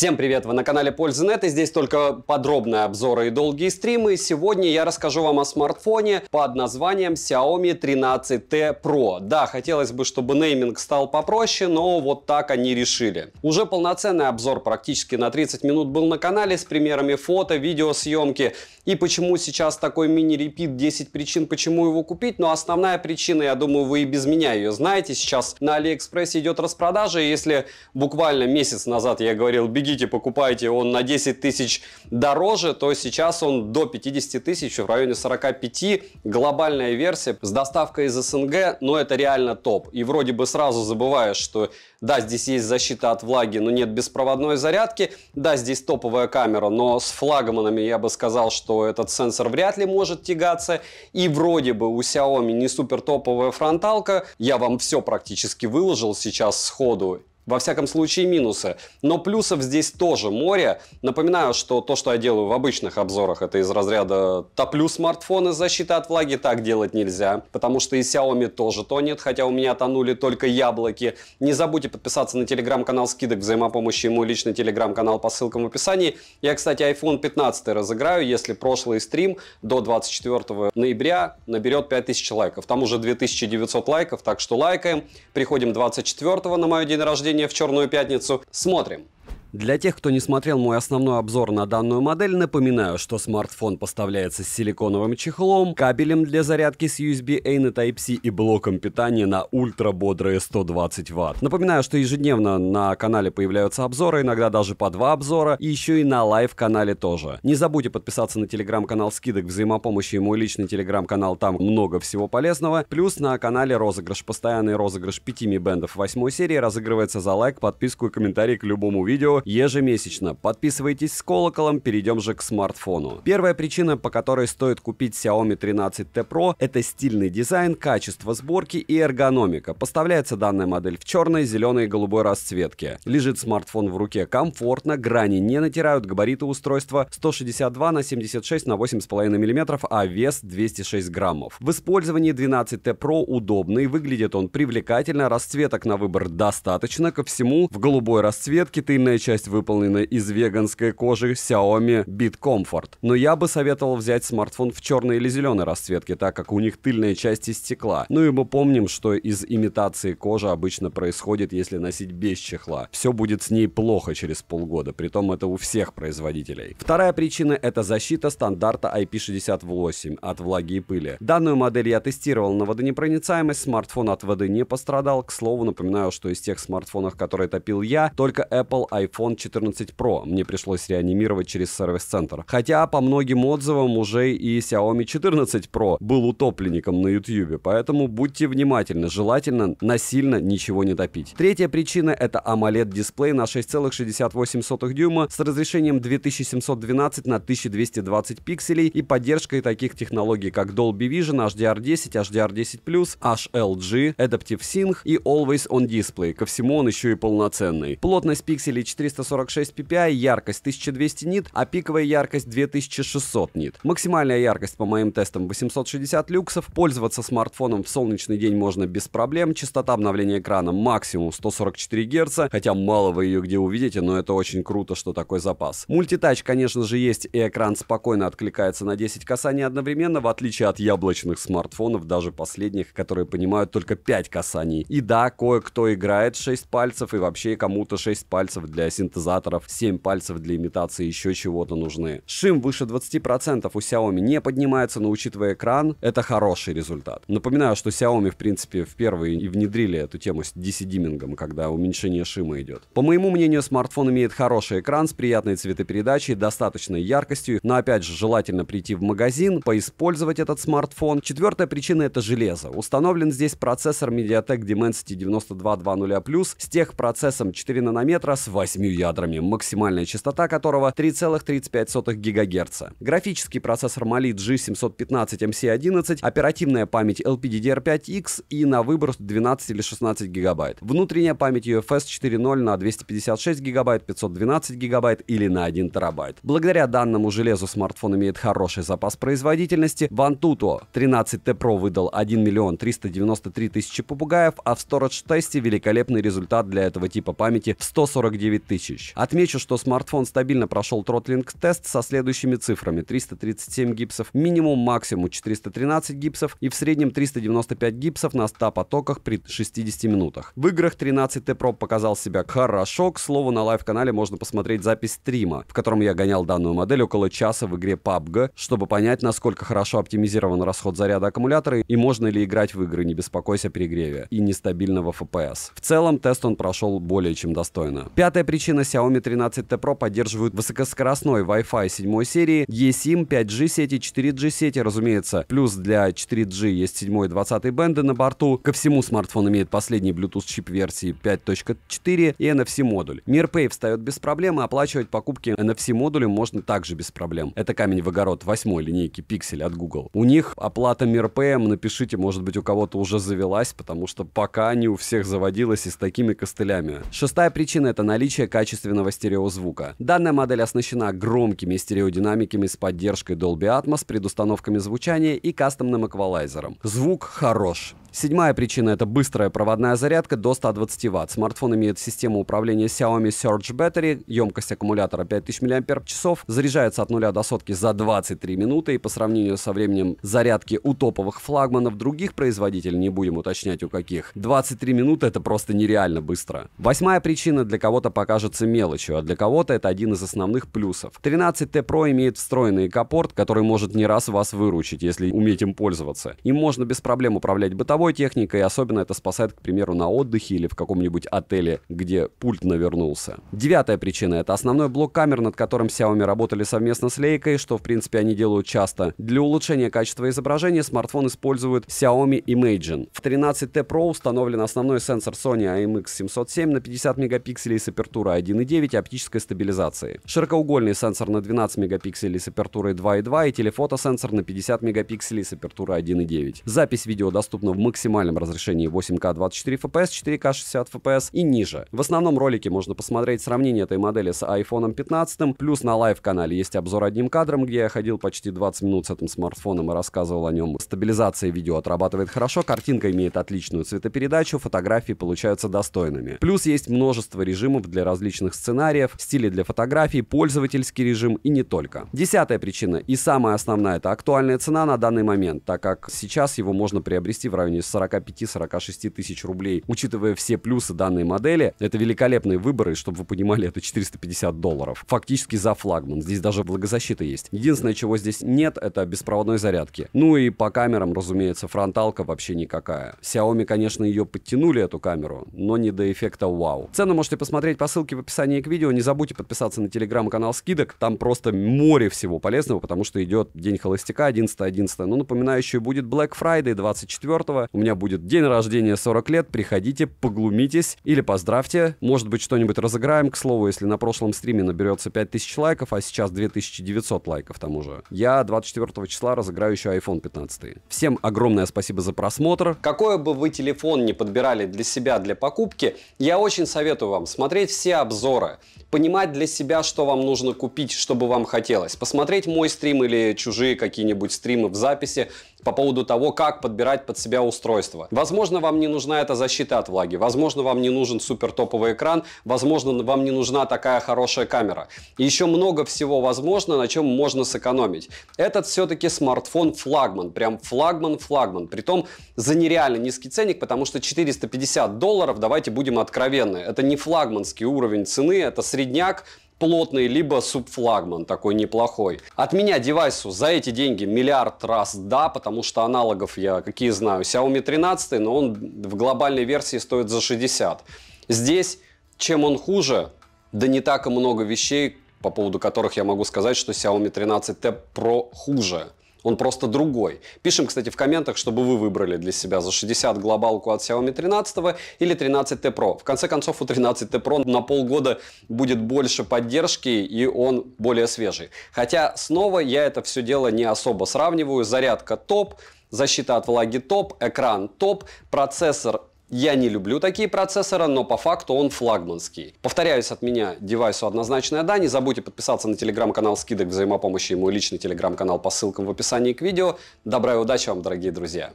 Всем привет! Вы на канале Пользы.нет и здесь только подробные обзоры и долгие стримы. Сегодня я расскажу вам о смартфоне под названием Xiaomi 13T Pro. Да, хотелось бы, чтобы нейминг стал попроще, но вот так они решили. Уже полноценный обзор практически на 30 минут был на канале с примерами фото, видеосъемки и почему сейчас такой мини-репит 10 причин, почему его купить. Но основная причина, я думаю, вы и без меня ее знаете. Сейчас на Алиэкспрессе идет распродажа, если буквально месяц назад я говорил, беги идите покупайте он на 10 тысяч дороже, то сейчас он до 50 тысяч, в районе 45. Глобальная версия с доставкой из СНГ, но это реально топ. И вроде бы сразу забываешь, что да, здесь есть защита от влаги, но нет беспроводной зарядки. Да, здесь топовая камера, но с флагманами я бы сказал, что этот сенсор вряд ли может тягаться. И вроде бы у Xiaomi не супер топовая фронталка. Я вам все практически выложил сейчас сходу во всяком случае, минусы. Но плюсов здесь тоже море. Напоминаю, что то, что я делаю в обычных обзорах, это из разряда топлю смартфоны с от влаги, так делать нельзя, потому что и Xiaomi тоже тонет, хотя у меня тонули только яблоки. Не забудьте подписаться на телеграм-канал скидок взаимопомощи и мой личный телеграм-канал по ссылкам в описании. Я, кстати, iPhone 15 разыграю, если прошлый стрим до 24 ноября наберет 5000 лайков. Там уже 2900 лайков, так что лайкаем. Приходим 24 на мой день рождения в Черную Пятницу. Смотрим. Для тех, кто не смотрел мой основной обзор на данную модель, напоминаю, что смартфон поставляется с силиконовым чехлом, кабелем для зарядки с USB-A на Type-C и блоком питания на ультра-бодрые 120 Вт. Напоминаю, что ежедневно на канале появляются обзоры, иногда даже по два обзора, и еще и на лайв-канале тоже. Не забудьте подписаться на телеграм-канал скидок взаимопомощи и мой личный телеграм-канал, там много всего полезного. Плюс на канале розыгрыш, постоянный розыгрыш 5 ми-бендов 8 серии разыгрывается за лайк, подписку и комментарий к любому видео, видео ежемесячно. Подписывайтесь с колоколом, перейдем же к смартфону. Первая причина, по которой стоит купить Xiaomi 13T Pro, это стильный дизайн, качество сборки и эргономика. Поставляется данная модель в черной, зеленой и голубой расцветке. Лежит смартфон в руке комфортно, грани не натирают, габариты устройства 162 на 76 на 8,5 мм, а вес 206 граммов. В использовании 12T Pro удобный, выглядит он привлекательно, расцветок на выбор достаточно, ко всему в голубой расцветке тыльная часть часть выполнена из веганской кожи Xiaomi Bit Comfort. Но я бы советовал взять смартфон в черной или зеленой расцветке, так как у них тыльная часть из стекла. Ну и мы помним, что из имитации кожи обычно происходит, если носить без чехла. Все будет с ней плохо через полгода, притом это у всех производителей. Вторая причина — это защита стандарта IP68 от влаги и пыли. Данную модель я тестировал на водонепроницаемость, смартфон от воды не пострадал. К слову, напоминаю, что из тех смартфонов, которые топил я, только Apple iPhone iPhone 14 Pro. Мне пришлось реанимировать через сервис-центр. Хотя, по многим отзывам, уже и Xiaomi 14 Pro был утопленником на YouTube, поэтому будьте внимательны, желательно насильно ничего не топить. Третья причина — это AMOLED-дисплей на 6,68 дюйма с разрешением 2712 на 1220 пикселей и поддержкой таких технологий, как Dolby Vision, HDR10, HDR10+, HLG, Adaptive Sync и Always On Display. Ко всему он еще и полноценный. Плотность пикселей 400 346 ppi, яркость 1200 нит, а пиковая яркость 2600 нит. Максимальная яркость по моим тестам 860 люксов, пользоваться смартфоном в солнечный день можно без проблем, частота обновления экрана максимум 144 Гц, хотя мало вы ее где увидите, но это очень круто, что такой запас. Мультитач, конечно же, есть, и экран спокойно откликается на 10 касаний одновременно, в отличие от яблочных смартфонов, даже последних, которые понимают только 5 касаний. И да, кое-кто играет 6 пальцев, и вообще кому-то 6 пальцев для синтезаторов, 7 пальцев для имитации еще чего-то нужны. Шим выше 20% у Xiaomi не поднимается, но учитывая экран, это хороший результат. Напоминаю, что Xiaomi в принципе впервые и внедрили эту тему с DC-диммингом, когда уменьшение шима идет. По моему мнению, смартфон имеет хороший экран с приятной цветопередачей, достаточной яркостью, но опять же желательно прийти в магазин, поиспользовать этот смартфон. Четвертая причина это железо. Установлен здесь процессор MediaTek Dimensity 9220 с техпроцессом 4 нанометра с 8 ядрами, максимальная частота которого 3,35 ГГц. Графический процессор Mali G715MC11, оперативная память LPDDR5X и на выбор 12 или 16 ГБ. Внутренняя память UFS 4.0 на 256 ГБ, 512 ГБ или на 1 ТБ. Благодаря данному железу смартфон имеет хороший запас производительности. В Antutu 13T Pro выдал 1 миллион 393 тысячи попугаев, а в Storage тесте великолепный результат для этого типа памяти в 149 тысяч Мечич. Отмечу, что смартфон стабильно прошел тротлинг-тест со следующими цифрами. 337 гипсов минимум, максимум 413 гипсов и в среднем 395 гипсов на 100 потоках при 60 минутах. В играх 13T Pro показал себя хорошо. К слову, на лайв-канале можно посмотреть запись стрима, в котором я гонял данную модель около часа в игре PUBG, чтобы понять, насколько хорошо оптимизирован расход заряда аккумулятора и можно ли играть в игры, не беспокойся о перегреве и нестабильного FPS. В целом, тест он прошел более чем достойно. Пятая причина причина Xiaomi 13T Pro поддерживают высокоскоростной Wi-Fi 7 серии, eSIM, 5G сети, 4G сети, разумеется. Плюс для 4G есть 7 и 20 бенды на борту. Ко всему смартфон имеет последний Bluetooth чип версии 5.4 и NFC модуль. MirPay встает без проблем, и оплачивать покупки NFC модулем можно также без проблем. Это камень в огород восьмой линейки Pixel от Google. У них оплата MirPay, напишите, может быть у кого-то уже завелась, потому что пока не у всех заводилась и с такими костылями. Шестая причина это наличие качественного стереозвука. Данная модель оснащена громкими стереодинамиками с поддержкой Dolby Atmos, предустановками звучания и кастомным эквалайзером. Звук хорош. Седьмая причина — это быстрая проводная зарядка до 120 Вт. Смартфон имеет систему управления Xiaomi Surge Battery, емкость аккумулятора 5000 мАч, заряжается от 0 до сотки за 23 минуты и по сравнению со временем зарядки у топовых флагманов других производителей, не будем уточнять у каких, 23 минуты — это просто нереально быстро. Восьмая причина для кого-то покажется мелочью, а для кого-то это один из основных плюсов. 13T Pro имеет встроенный капорт, который может не раз вас выручить, если уметь им пользоваться. Им можно без проблем управлять бытовым бытовой техникой, особенно это спасает, к примеру, на отдыхе или в каком-нибудь отеле, где пульт навернулся. Девятая причина — это основной блок камер, над которым Xiaomi работали совместно с Leica, что, в принципе, они делают часто. Для улучшения качества изображения смартфон использует Xiaomi Imagine. В 13T Pro установлен основной сенсор Sony IMX707 на 50 мегапикселей с апертурой 1.9 и оптической стабилизацией. Широкоугольный сенсор на 12 мегапикселей с апертурой 2.2 и телефотосенсор на 50 мегапикселей с апертурой 1.9. Запись видео доступна в максимальном разрешении 8К 24 FPS, 4К 60 FPS и ниже. В основном ролике можно посмотреть сравнение этой модели с iPhone 15, плюс на лайв-канале есть обзор одним кадром, где я ходил почти 20 минут с этим смартфоном и рассказывал о нем. Стабилизация видео отрабатывает хорошо, картинка имеет отличную цветопередачу, фотографии получаются достойными. Плюс есть множество режимов для различных сценариев, стили для фотографий, пользовательский режим и не только. Десятая причина и самая основная это актуальная цена на данный момент, так как сейчас его можно приобрести в районе районе 45-46 тысяч рублей. Учитывая все плюсы данной модели, это великолепные выборы, чтобы вы понимали, это 450 долларов. Фактически за флагман. Здесь даже благозащита есть. Единственное, чего здесь нет, это беспроводной зарядки. Ну и по камерам, разумеется, фронталка вообще никакая. Xiaomi, конечно, ее подтянули, эту камеру, но не до эффекта вау. Цену можете посмотреть по ссылке в описании к видео. Не забудьте подписаться на телеграм-канал скидок. Там просто море всего полезного, потому что идет день холостяка 11-11. Но напоминаю, еще будет Black Friday 24 у меня будет день рождения 40 лет, приходите, поглумитесь или поздравьте. Может быть, что-нибудь разыграем. К слову, если на прошлом стриме наберется 5000 лайков, а сейчас 2900 лайков там уже, я 24 числа разыграю еще iPhone 15. Всем огромное спасибо за просмотр. Какой бы вы телефон не подбирали для себя для покупки, я очень советую вам смотреть все обзоры, понимать для себя, что вам нужно купить, чтобы вам хотелось, посмотреть мой стрим или чужие какие-нибудь стримы в записи, по поводу того, как подбирать под себя устройство. Возможно, вам не нужна эта защита от влаги, возможно, вам не нужен супер топовый экран, возможно, вам не нужна такая хорошая камера. И еще много всего возможно, на чем можно сэкономить. Этот все-таки смартфон флагман, прям флагман-флагман. Притом за нереально низкий ценник, потому что 450 долларов, давайте будем откровенны, это не флагманский уровень цены, это средняк, плотный, либо субфлагман такой неплохой. От меня девайсу за эти деньги миллиард раз да, потому что аналогов я какие знаю. Xiaomi 13, но он в глобальной версии стоит за 60. Здесь чем он хуже? Да не так и много вещей, по поводу которых я могу сказать, что Xiaomi 13T Pro хуже. Он просто другой. Пишем, кстати, в комментах, чтобы вы выбрали для себя за 60 глобалку от Xiaomi 13 или 13T Pro. В конце концов, у 13T Pro на полгода будет больше поддержки и он более свежий. Хотя, снова, я это все дело не особо сравниваю. Зарядка топ, защита от влаги топ, экран топ, процессор я не люблю такие процессоры, но по факту он флагманский. Повторяюсь от меня, девайсу однозначное да. Не забудьте подписаться на телеграм-канал скидок взаимопомощи и мой личный телеграм-канал по ссылкам в описании к видео. Добра и удачи вам, дорогие друзья!